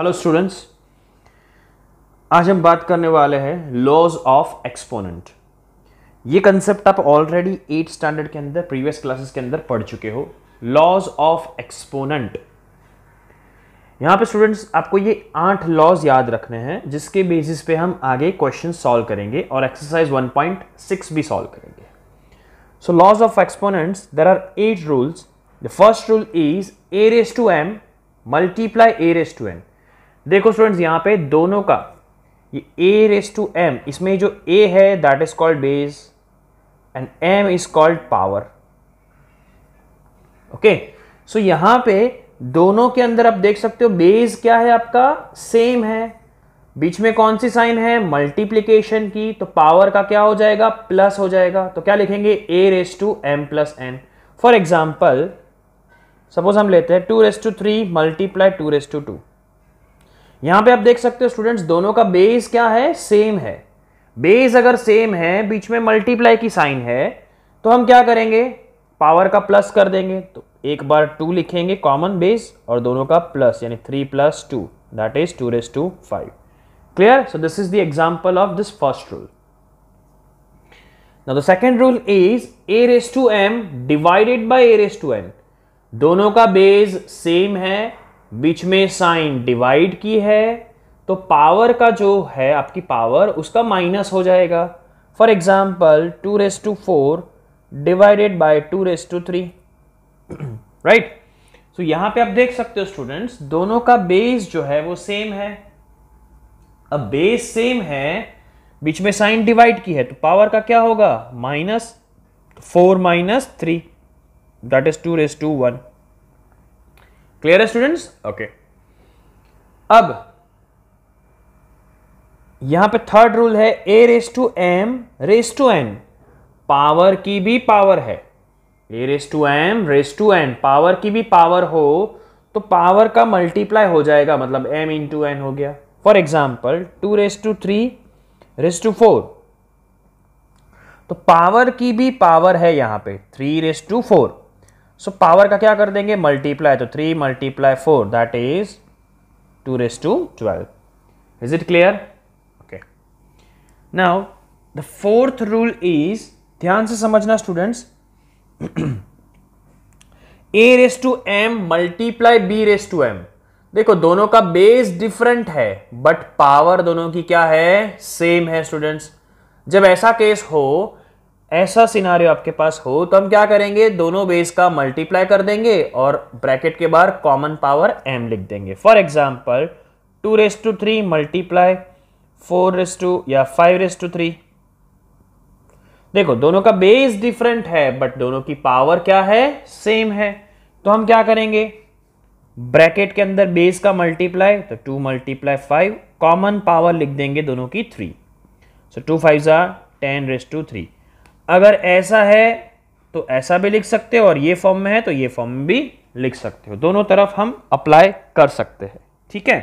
Hello students आज हम बात करने वाले हैं लॉज ऑफ एक्सपोनेंट ये कंसेप्ट आप ऑलरेडी एट स्टैंडर्ड के अंदर प्रीवियस क्लासेस के अंदर पढ़ चुके हो लॉज ऑफ एक्सपोनेंट यहां पे स्टूडेंट्स आपको ये आठ लॉज याद रखने हैं जिसके बेसिस पे हम आगे क्वेश्चन सॉल्व करेंगे और एक्सरसाइज 1.6 भी सॉल्व करेंगे so laws of exponents there are eight rules the first rule is a raise to m multiply a raise to m देखो स्टूडेंट्स यहाँ पे दोनों का ये ए रेस टू एम इसमें जो ए है that is called base and m is called power okay so यहां पे दोनों के अंदर आप देख सकते हो बेस क्या है आपका सेम है बीच में कौन सी साइन है मल्टीप्लीकेशन की तो पावर का क्या हो जाएगा प्लस हो जाएगा तो क्या लिखेंगे a raise to m plus n for example suppose हम लेते हैं two raise to three multiply two raise to two यहां पे आप देख सकते हो स्टूडेंट्स दोनों का बेस क्या है सेम है बेस अगर सेम है बीच में मल्टीप्लाई की साइन है तो हम क्या करेंगे पावर का प्लस कर देंगे तो एक बार टू लिखेंगे कॉमन बेस और दोनों का प्लस यानी three plus two that is two raise to five clear so this is the example of this first rule now the second rule is a raised to m divided by a raised to दोनों का base same है बीच में sign divide की है तो power का जो है आपकी पावर उसका माइनस हो जाएगा for example two raise to four divided by two raise to three right so यहां पे आप देख सकते हो स्टूडेंट्स दोनों का बेस जो है वो सेम है अब बेस सेम है बीच में साइन डिवाइड की है तो पावर का क्या होगा minus four minus three that is two raise to one clear है स्टूडेंट्स ओके अब यहां पे थर्ड रूल है a raise to m raise to n power की भी पावर है a raise to m raise to n power की भी पावर हो तो पावर का मल्टीप्लाई हो जाएगा मतलब एम टू एन हो गया for example two raise to three raise to four तो पावर की भी पावर है यहां पे three raise to four so power का क्या कर देंगे मल्टीप्लाई तो three multiply four that is two raise to twelve is it clear okay now the fourth rule is ध्यान से समझना students a raise to m multiply b raise to m देखो दोनों का बेस डिफरेंट है but power दोनों की क्या है सेम है स्टूडेंट्स जब ऐसा केस हो ऐसा सिनारियो आपके पास हो तो हम क्या करेंगे दोनों बेस का मल्टीप्लाई कर देंगे और ब्रैकेट के बाहर कॉमन पावर एम लिख देंगे for example two raise to three multiply four raise to या फाइव रेस टू थ्री देखो दोनों का बेस डिफरेंट है बट दोनों की पावर क्या है सेम है तो हम क्या करेंगे ब्रैकेट के अंदर बेस का मल्टीप्लाई तो two multiply five common power लिख देंगे दोनों की थ्री सो टू फाइव ज़ा टेन रेस टू थ्री अगर ऐसा है तो ऐसा भी लिख सकते हो और ये फॉर्म में है तो ये फॉर्म भी लिख सकते हो दोनों तरफ हम अप्लाई कर सकते हैं ठीक है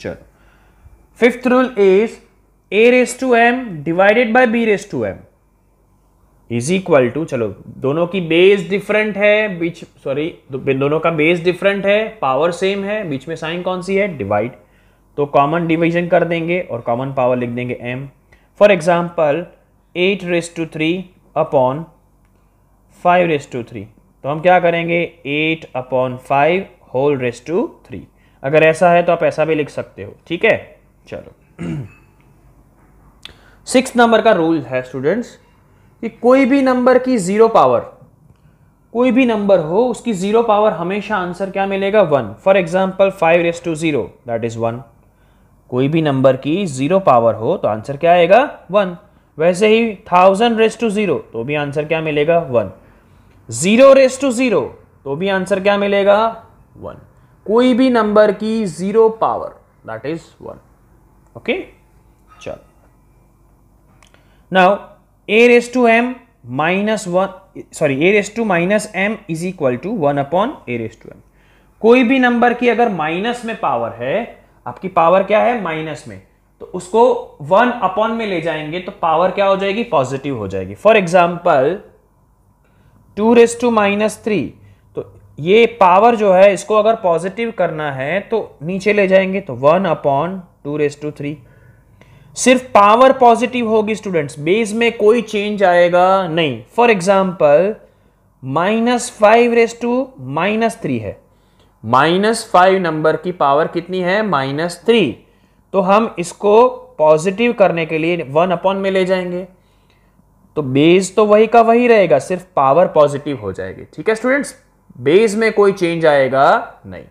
चलो fifth rule is a raise to m divided by b raise to m is equal to चलो दोनों की बेस डिफरेंट है बीच सॉरी दोनों का बेस डिफरेंट है पावर सेम है बीच में साइन कौन सी है डिवाइड तो कॉमन डिविजन कर देंगे और कॉमन पावर लिख देंगे um for example eight raise to three upon five raise to three तो हम क्या करेंगे eight upon five whole raise to three अगर ऐसा है तो आप ऐसा भी लिख सकते हो ठीक है चलो सिक्स नंबर का रूल है स्टूडेंट्स कि कोई भी नंबर की ज़ीरो पावर कोई भी नंबर हो उसकी ज़ीरो पावर हमेशा आंसर क्या मिलेगा one for example five raise to zero that is one कोई भी नंबर की ज़ीरो पावर हो तो आंसर क्या आएगा वन वैसे ही थाउजेंड रेस टू जीरो तो भी आंसर क्या मिलेगा one zero raise to zero तो भी आंसर क्या मिलेगा वन कोई भी नंबर की zero power that is one okay चल now a raise to m minus one sorry a raise to minus m is equal to one upon a raise to m कोई भी number की अगर minus में power है आपकी power क्या है माइनस में तो उसको वन अपॉन में ले जाएंगे तो पावर क्या हो जाएगी पॉजिटिव हो जाएगी for example two raise to minus three तो ये पावर जो है इसको अगर पॉजिटिव करना है तो नीचे ले जाएंगे तो one upon two raise to three सिर्फ पावर पॉजिटिव होगी स्टूडेंट्स बेस में कोई चेंज आएगा नहीं for example minus five raise to minus three है माइनस फाइव नंबर की पावर कितनी है माइनस थ्री तो हम इसको पॉजिटिव करने के लिए वन अपॉन में ले जाएंगे तो बेस तो वही का वही रहेगा सिर्फ पावर पॉजिटिव हो जाएगी ठीक है स्टूडेंट्स बेस में कोई चेंज आएगा नहीं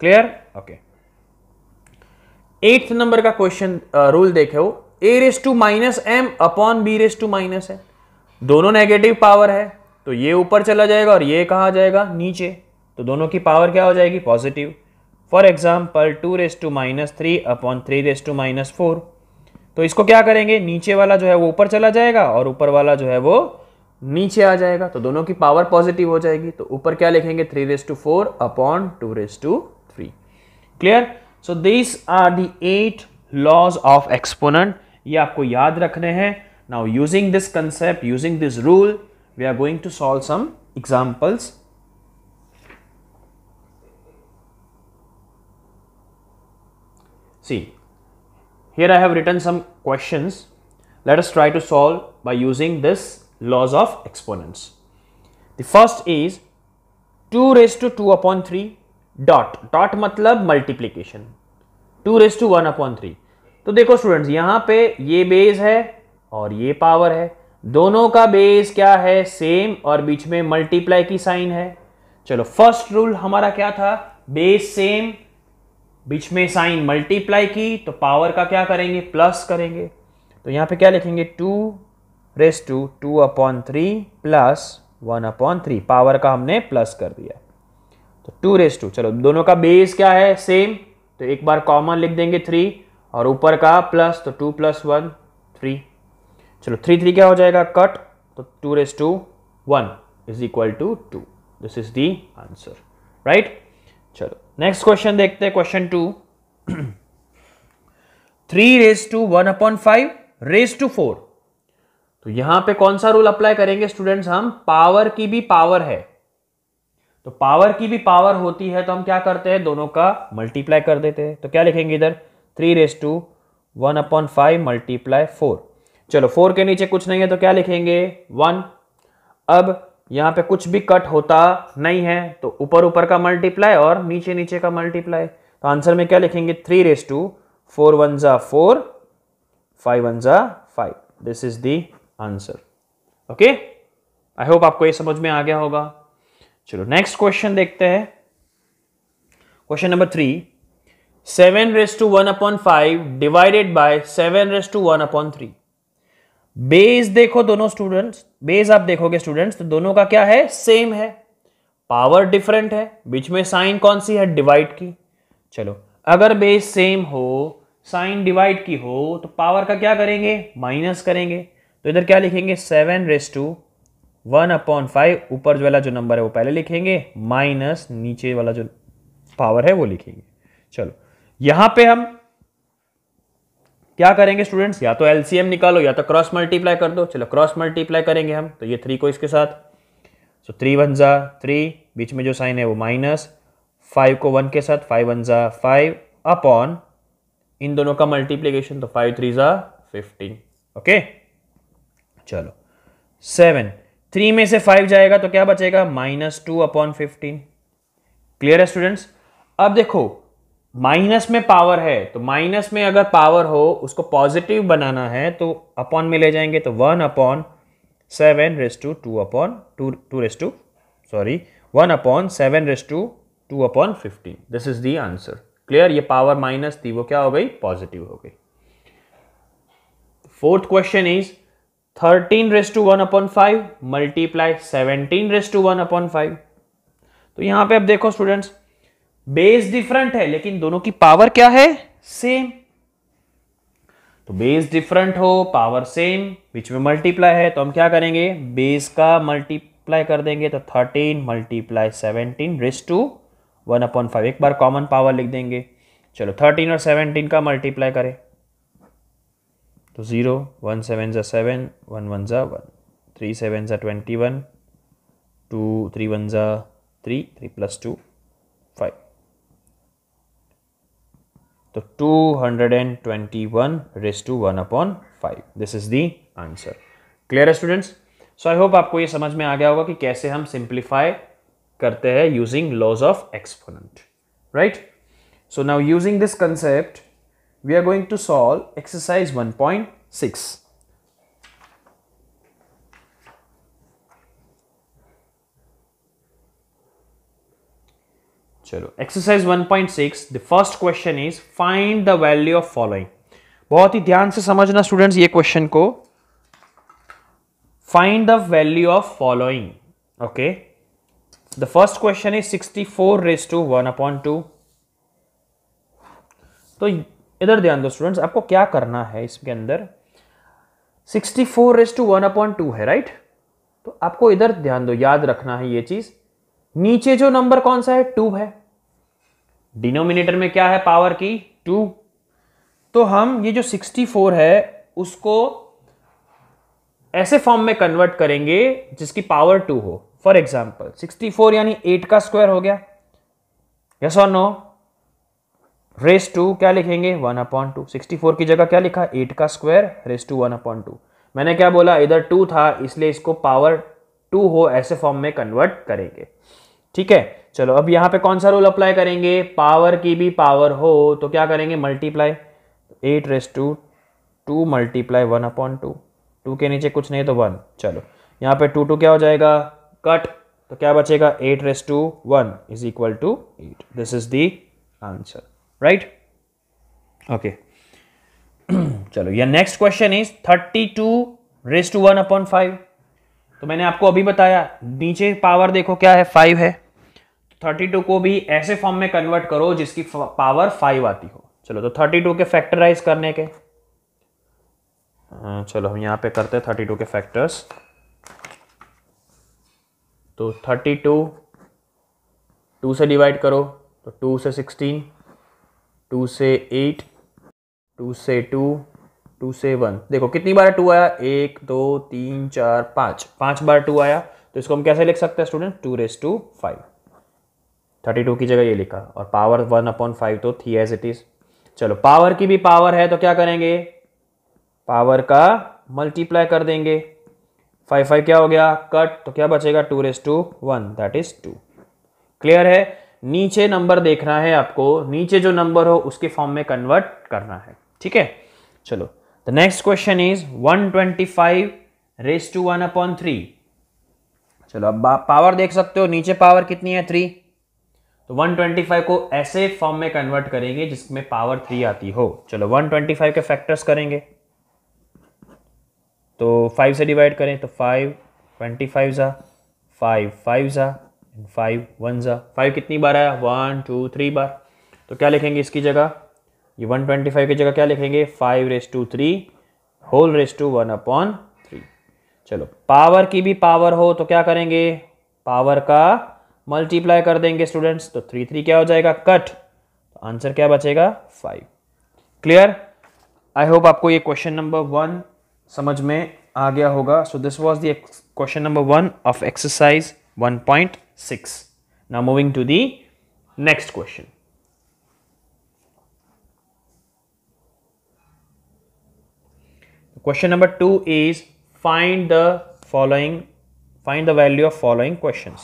क्लियर ओके एट्थ नंबर का क्वेश्चन uh, रूल हो a raise to minus m upon b raise to minus m दोनों नेगेटिव पावर है तो ये ऊपर चला जाएगा और ये कहा जाएगा नीचे तो दोनों की पावर क्या हो जाएगी positive for example two raise to minus three upon three raise to minus four तो इसको क्या करेंगे नीचे वाला जो है वो ऊपर चला जाएगा और ऊपर वाला जो है वो नीचे आ जाएगा तो दोनों की पावर पॉजिटिव हो जाएगी तो ऊपर क्या लिखेंगे three raise to four upon two raise to three clear so this are the eight laws of exponent ये आपको याद रखने हैं now using this concept using this rule we are going to solve some examples See, here I have written some questions. Let us try to solve by using this laws of exponents. The first is 2 raised to 2 upon 3 dot dot matlab multiplication 2 raised to 1 upon 3 तो देखो students यहां पे ये base है और ये power है दोनों का बेस क्या है सेम और बीच में मल्टीप्लाई की साइन है चलो फर्स्ट रूल हमारा क्या था बेस सेम बीच में साइन मल्टीप्लाई की तो पावर का क्या करेंगे प्लस करेंगे तो यहाँ पे क्या लिखेंगे two raise to two upon three plus one upon three power का हमने प्लस कर दिया तो टू रेस टू चलो दोनों का बेस क्या है सेम तो एक बार कॉमन लिख देंगे थ्री और ऊपर का प्लस तो टू प्लस वन थ्री चलो थ्री थ्री क्या हो जाएगा कट तो two raise to one is equal to two this is the answer right चलो नेक्स्ट क्वेश्चन देखते हैं question two three raise to one upon five raise to four तो यहां पे कौन सा रूल अप्लाई करेंगे स्टूडेंट्स हम पावर की भी पावर है तो पावर की भी पावर होती है तो हम क्या करते हैं दोनों का मल्टीप्लाई कर देते हैं तो क्या लिखेंगे इधर three raise to one upon five multiply four चलो फोर के नीचे कुछ नहीं है तो क्या लिखेंगे वन अब यहाँ पे कुछ भी कट होता नहीं है तो ऊपर ऊपर का मल्टीप्लाई और नीचे नीचे का मल्टीप्लाई तो आंसर में क्या लिखेंगे three raise to four one ज़ा फोर फाइव वन ज़ा five this is the answer okay I hope आपको ये समझ में आ गया होगा चलो नेक्स्ट क्वेश्चन देखते हैं question number three seven raise to one upon five divided by seven raise to one upon three base देखो दोनों स्टूडेंट्स बेस आप देखोगे स्टूडेंट्स तो दोनों का क्या है सेम है पावर डिफरेंट है बीच में साइन कौन सी है डिवाइड की चलो अगर बेस सेम हो साइन डिवाइड की हो तो पावर का क्या करेंगे माइनस करेंगे तो इधर क्या लिखेंगे seven raise to one upon five ऊपर वाला जो नंबर है वो पहले लिखेंगे माइनस नीचे वाला जो पावर है वो लिखेंगे चलो यहां पे हम क्या करेंगे स्टूडेंट्स या तो एलसीएम निकालो या तो क्रॉस मल्टीप्लाई कर दो चलो क्रॉस मल्टीप्लाई करेंगे हम तो ये थ्री को इसके साथ सो थ्री वन ज़ा थ्री बीच में जो साइन है वो माइनस फाइव को वन के साथ फाइव वन ज़ा फाइव अपॉन इन दोनों का मल्टीप्लीकेशन तो फाइव थ्री ज़ा फिफ्टीन ओके चलो सेवन थ्री में से फाइव जाएगा तो क्या बचेगा minus two upon fifteen clear है स्टूडेंट्स अब देखो माइनस में पावर है तो माइनस में अगर पावर हो उसको पॉजिटिव बनाना है तो अपॉन में ले जाएंगे तो one upon seven raise to two upon two two raise to sorry one upon seven raise to two upon fifteen this is the answer clear ये पावर माइनस थी वो क्या हो गई पॉजिटिव हो गई fourth question is thirteen raise to one upon five multiply seventeen raise to one upon five तो यहां पे अब देखो स्टूडेंट्स बेस डिफरेंट है लेकिन दोनों की पावर क्या है सेम तो बेस डिफरेंट हो पावर सेम बीच में मल्टीप्लाई है तो हम क्या करेंगे बेस का मल्टीप्लाई कर देंगे तो thirteen multiply seventeen raise to one upon five एक बार कॉमन पावर लिख देंगे चलो थर्टीन और सेवनटीन का मल्टीप्लाई करें तो ज़ीरो वन सेवन ज़ा सेवन वन वन ज़ा वन थ्री सेवन ज़ा twenty one two three one ज़ा three three plus two five तो 221 raise to one upon five this is the answer clear है students so I hope आपको ये समझ में आ गया होगा कि कैसे हम सिंप्लीफाई करते हैं using laws of exponent right so now using this concept going to solve exercise one point 1.6 चलो exercise 1.6 the first question is find the value of following बहुत ही ध्यान से समझना स्टूडेंट्स ये क्वेश्चन को find the value of following okay the first question is 64 four raise to one upon two तो इधर ध्यान दो स्टूडेंट्स आपको क्या करना है इसके अंदर 64 four raise to one upon two है राइट right? तो आपको इधर ध्यान दो याद रखना है ये चीज़ नीचे जो नंबर कौन सा है टू है डिनोमिनेटर में क्या है पावर की टू तो हम ये जो 64 है उसको ऐसे फॉर्म में कन्वर्ट करेंगे जिसकी पावर टू हो फॉर एग्जाम्पल 64 यानी 8 का स्क्वायर हो गया यस और नो रेस टू क्या लिखेंगे one upon two sixty four की जगह क्या लिखा एट का square raise to one upon two मैंने क्या बोला इधर टू था इसलिए इसको पावर टू हो ऐसे फॉर्म में कन्वर्ट करेंगे ठीक है चलो अब यहां पे कौन सा रूल अप्लाई करेंगे पावर की भी पावर हो तो क्या करेंगे multiply eight raise to two multiply one upon two two के नीचे कुछ नहीं तो वन चलो यहाँ पे टू टू क्या हो जाएगा कट तो क्या बचेगा eight raise to one is equal to eight this is the answer right okay चलो या next question is thirty two raise to one upon five तो मैंने आपको अभी बताया नीचे पावर देखो क्या है फाइव है थर्टी टू को भी ऐसे फॉर्म में कन्वर्ट करो जिसकी पावर फाइव आती हो चलो तो थर्टी टू के फैक्टराइज करने के अं, चलो हम यहाँ पे करते हैं थर्टी टू के फैक्टर्स तो थर्टी टू टू से डिवाइड करो तो टू से सिक्सटीन टू से एट टू से टू टू से वन देखो कितनी बार टू आया एक दो तीन चार पाँच पाँच बार टू आया तो इसको हम कैसे लिख सकते हैं student two raise to five thirty two की जगह ये लिखा और पावर वन अपॉन फाइव तो थी एज इट इज चलो पावर की भी पावर है तो क्या करेंगे पावर का मल्टीप्लाई कर देंगे फाइव फाइव क्या हो गया कट तो क्या बचेगा two raise to one that is two clear है नीचे नंबर देखना है आपको नीचे जो नंबर हो उसके फॉर्म में कन्वर्ट करना है ठीक है चलो the next question is one twenty five raise to one upon three चलो अब पावर देख सकते हो नीचे पावर कितनी है थ्री तो 125 को ऐसे फॉर्म में कन्वर्ट करेंगे जिसमें पावर थ्री आती हो चलो 125 के फैक्टर्स करेंगे तो 5 से डिवाइड करें तो 5 ट्वेंटी फाइव ज़ा फाइव फाइव ज़ा एंड फाइव वन ज़ा फाइव कितनी बार आया वन टू थ्री बार तो क्या लिखेंगे इसकी जगह ये 125 की जगह क्या लिखेंगे five raise to three whole raise to one upon three चलो पावर की भी पावर हो तो क्या करेंगे पावर का मल्टीप्लाई कर देंगे स्टूडेंट्स तो थ्री थ्री क्या हो जाएगा कट तो आंसर क्या बचेगा फाइव क्लियर आई होप आपको ये क्वेश्चन नंबर वन समझ में आ गया होगा so this was question number one of exercise one point six now moving to the next question question number two is find the following find the value of following question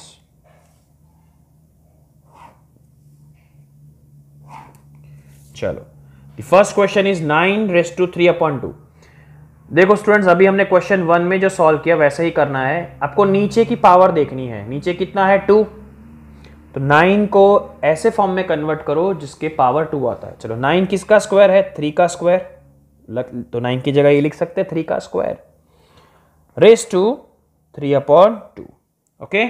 चलो first question is nine raise to three upon two देखो students अभी हमने question one में जो solve किया वैसा ही करना है आपको नीचे की पावर देखनी है नीचे कितना है टू तो नाइन को ऐसे फॉर्म में कन्वर्ट करो जिसके पावर टू आता है चलो नाइन किसका स्क्वायर है थ्री का स्क्वायर तो नाइन की जगह ये लिख सकते हैं थ्री का square raise to three upon two okay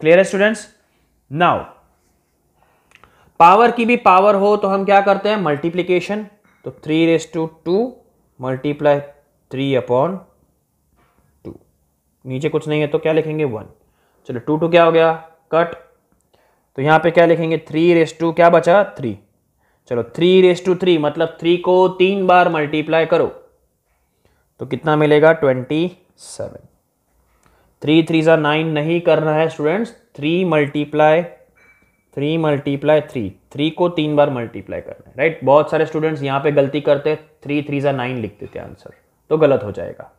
clear है स्टूडेंट्स नाउ पावर की भी पावर हो तो हम क्या करते हैं मल्टीप्लीकेशन तो three raise to two multiply three upon two नीचे कुछ नहीं है तो क्या लिखेंगे वन चलो टू टू क्या हो गया कट तो यहाँ पे क्या लिखेंगे थ्री रेस टू क्या बचा थ्री चलो थ्री रेस टू थ्री मतलब थ्री को तीन बार मल्टीप्लाई करो तो कितना मिलेगा ट्वेंटी सेवन थ्री थ्री ज़ा नाइन नहीं करना है students three multiply three multiply three three को तीन बार मल्टीप्लाई करना है राइट बहुत सारे स्टूडेंट्स यहाँ पे गलती करते थ्री थ्री ज़ा नाइन लिख देते आंसर तो गलत हो जाएगा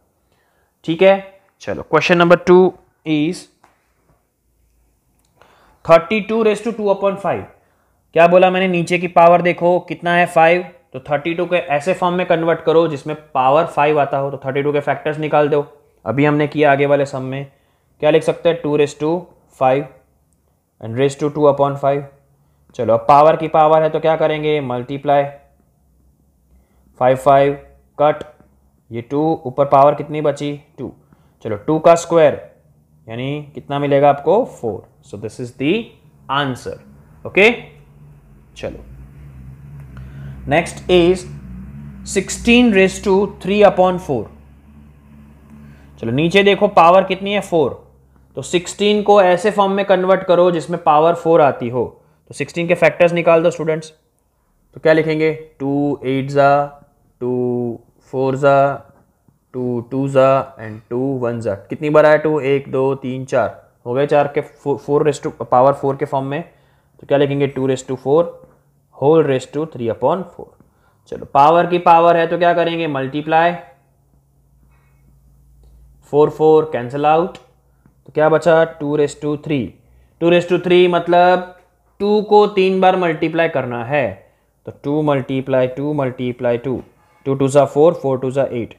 ठीक है चलो question number two is thirty two raise to two upon five क्या बोला मैंने नीचे की पावर देखो कितना है फाइव तो थर्टी टू के ऐसे फॉर्म में कन्वर्ट करो जिसमें पावर फाइव आता हो तो थर्टी टू के फैक्टर्स निकाल दो अभी हमने किया आगे वाले सम में क्या लिख सकते हैं two raise to five and raise to two upon five चलो अब पावर की पावर है तो क्या करेंगे मल्टीप्लाई फाइव फाइव कट ये टू ऊपर पावर कितनी बची टू चलो टू का स्क्वायर यानी कितना मिलेगा आपको four so this is the answer okay चलो next is sixteen raise to three upon four चलो नीचे देखो पावर कितनी है फोर तो 16 को ऐसे फॉर्म में कन्वर्ट करो जिसमें पावर फोर आती हो तो 16 के फैक्टर्स निकाल दो स्टूडेंट्स तो क्या लिखेंगे टू एट ज़ा टू फोर ज़ा टू टू ज़ा एंड टू वन ज़ा कितनी बार आया टू एक दो तीन चार हो गए चार के four raise to power four के फॉर्म में तो क्या लिखेंगे two raise to four whole raise to three upon four चलो पावर की पावर है तो क्या करेंगे multiply four four cancel out तो क्या बचा two raise to three two raise to three मतलब टू को तीन बार मल्टीप्लाई करना है तो two multiply two multiply two two two ज़ा फोर फोर टू ज़ा एट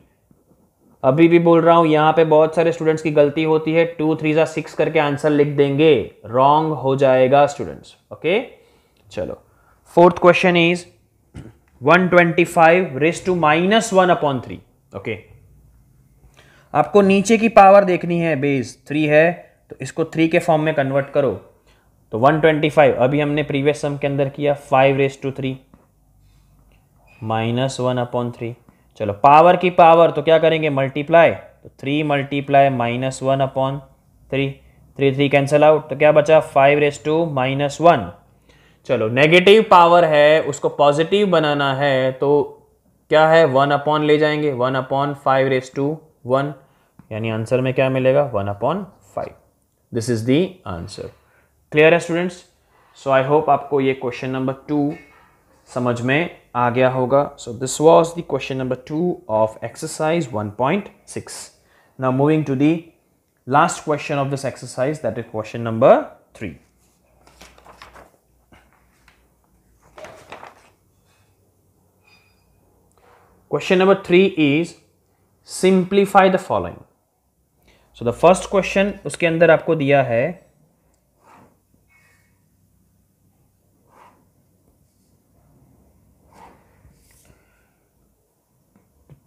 अभी भी बोल रहा हूँ यहाँ पे बहुत सारे स्टूडेंट्स की गलती होती है टू थ्री ज़ा सिक्स करके आंसर लिख देंगे रॉन्ग हो जाएगा स्टूडेंट्स ओके चलो fourth question is one twenty five raise to minus one upon three okay आपको नीचे की पावर देखनी है बेस थ्री है तो इसको थ्री के फॉर्म में कन्वर्ट करो तो 125 अभी हमने प्रीवियस सम के अंदर किया five raise to three minus one upon three चलो पावर की पावर तो क्या करेंगे मल्टीप्लाई तो three multiply minus one upon three three three cancel out तो क्या बचा five raise to minus one चलो नेगेटिव पावर है उसको पॉजिटिव बनाना है तो क्या है वन अपॉन ले जाएंगे one upon five raise to one यानी आंसर में क्या मिलेगा one upon five this is the answer clear है स्टूडेंट्स सो आई होप आपको ये क्वेश्चन नंबर टू समझ में आ गया होगा so this was the question number two of exercise one point six now moving to the last question of this exercise that is question number three question number three is simplify the following so the first question उसके अंदर आपको दिया है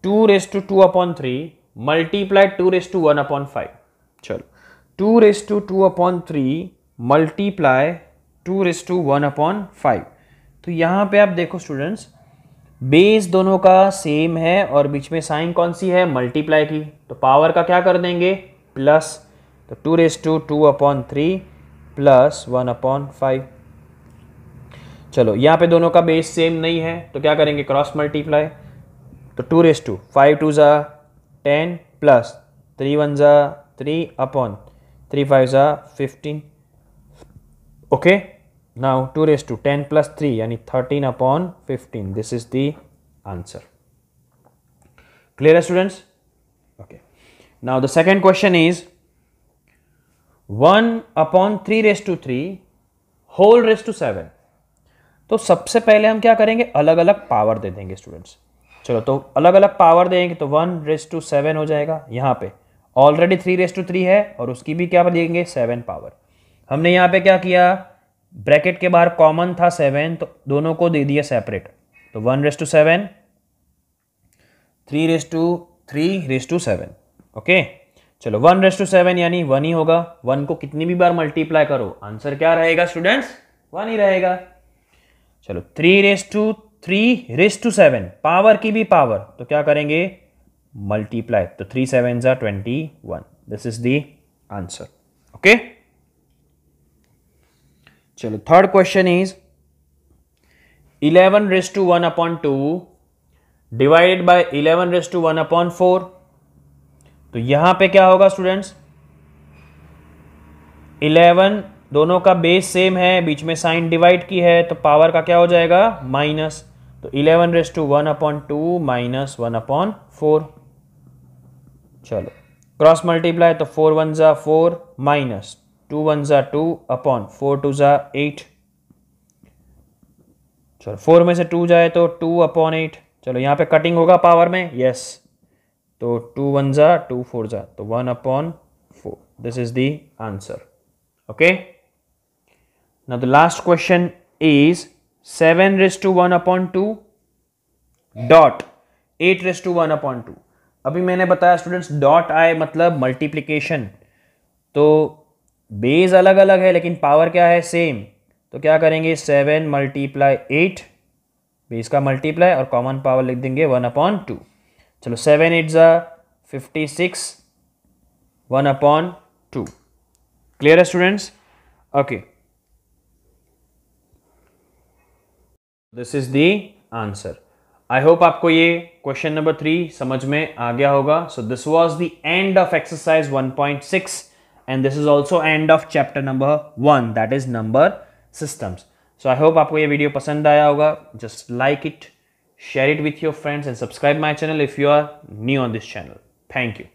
two raise to two upon three multiply two raise to one upon five चलो two raise to two upon three multiply two raise to one upon five तो यहां पे आप देखो स्टूडेंट्स बेस दोनों का सेम है और बीच में साइन कौन सी है मल्टीप्लाई की तो पावर का क्या कर देंगे प्लस तो two raise to two upon three plus one upon five चलो यहाँ पे दोनों का बेस सेम नहीं है तो क्या करेंगे क्रॉस मल्टीप्लाई तो two raise to five two ज़ा टेन प्लस थ्री वन ज़ा थ्री अपॉन थ्री फाइव ज़ा fifteen okay now two raise to ten plus three यानी thirteen upon fifteen this is the answer clear है students okay Now the second question is 1 upon three raise to three whole raise to seven तो सबसे पहले हम क्या करेंगे अलग अलग पावर दे देंगे स्टूडेंट्स चलो तो अलग अलग पावर देंगे तो वन रेस टू सेवन हो जाएगा यहाँ पे already three raise to three है और उसकी भी क्या देंगे सेवन पावर हमने यहाँ पे क्या किया ब्रैकेट के बाहर कॉमन था सेवन तो दोनों को दे दिया सेपरेट तो one raise to seven three raise to three raise to seven okay चलो वन रेस टू सेवन यानी वन ही होगा वन को कितनी भी बार मल्टीप्लाई करो आंसर क्या रहेगा स्टूडेंट्स वन ही रहेगा चलो three raise to three raise to seven power की भी पावर तो क्या करेंगे मल्टीप्लाई तो थ्री सेवन ज़ा twenty one this is the answer okay चलो third question is eleven raise to one upon two divided by eleven raise to one upon four तो यहां पे क्या होगा स्टूडेंट्स इलेवन दोनों का बेस सेम है बीच में साइन डिवाइड की है तो पावर का क्या हो जाएगा माइनस तो eleven raise to one upon two minus one upon four चलो क्रॉस मल्टीप्लाई तो फोर वन ज़ा फोर माइनस टू वन ज़ा टू अपॉन फोर टू ज़ा एट चलो फोर में से टू जाए तो टू अपॉन एट चलो यहां पे कटिंग होगा पावर में यस yes. तो टू वन ज़ा टू फोर ज़ा तो one upon four this is the answer okay now the last question is seven raise to one upon two dot eight raise to one upon two अभी मैंने बताया students dot आए मतलब multiplication तो base अलग अलग है लेकिन पावर क्या है सेम तो क्या करेंगे सेवन मल्टीप्लाई एट बेस का मल्टीप्लाई और कॉमन पावर लिख देंगे वन अपॉन टू चलो सेवन एट ज़ा fifty six one upon two clear है students okay this is the answer I hope आपको ये क्वेश्चन नंबर थ्री समझ में आ गया होगा so this was the end of exercise one point six and this is also end of chapter number one that is number systems so I hope आपको ये video पसंद आया होगा just like it share it with your friends and subscribe my channel if you are new on this channel thank you